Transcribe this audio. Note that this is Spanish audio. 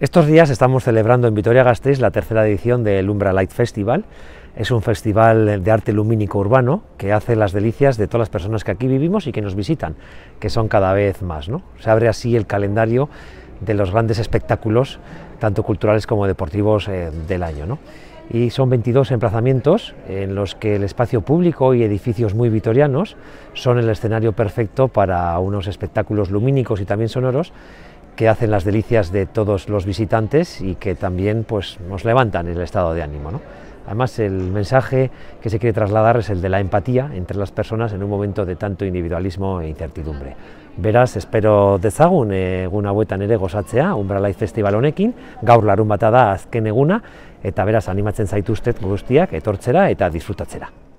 Estos días estamos celebrando en Vitoria-Gasteiz la tercera edición del Umbra Light Festival. Es un festival de arte lumínico urbano que hace las delicias de todas las personas que aquí vivimos y que nos visitan, que son cada vez más. ¿no? Se abre así el calendario de los grandes espectáculos, tanto culturales como deportivos, eh, del año. Y son 22 emplazamientos en los que el espacio público y edificios muy vitorianos son el escenario perfecto para unos espectáculos lumínicos y también sonoros que hacen las delicias de todos los visitantes y que también pues, nos levantan el estado de ánimo. Además, el mensaje que se quiere trasladar es el de la empatía entre las personas en un momento de tanto individualismo e incertidumbre. Verás, espero dezagun eh, egun hauetan ere gozatzea, Life Festival honekin, gaur larun que da azken eguna, eta beraz animatzen que guztiak etortzera eta disfrutatzera.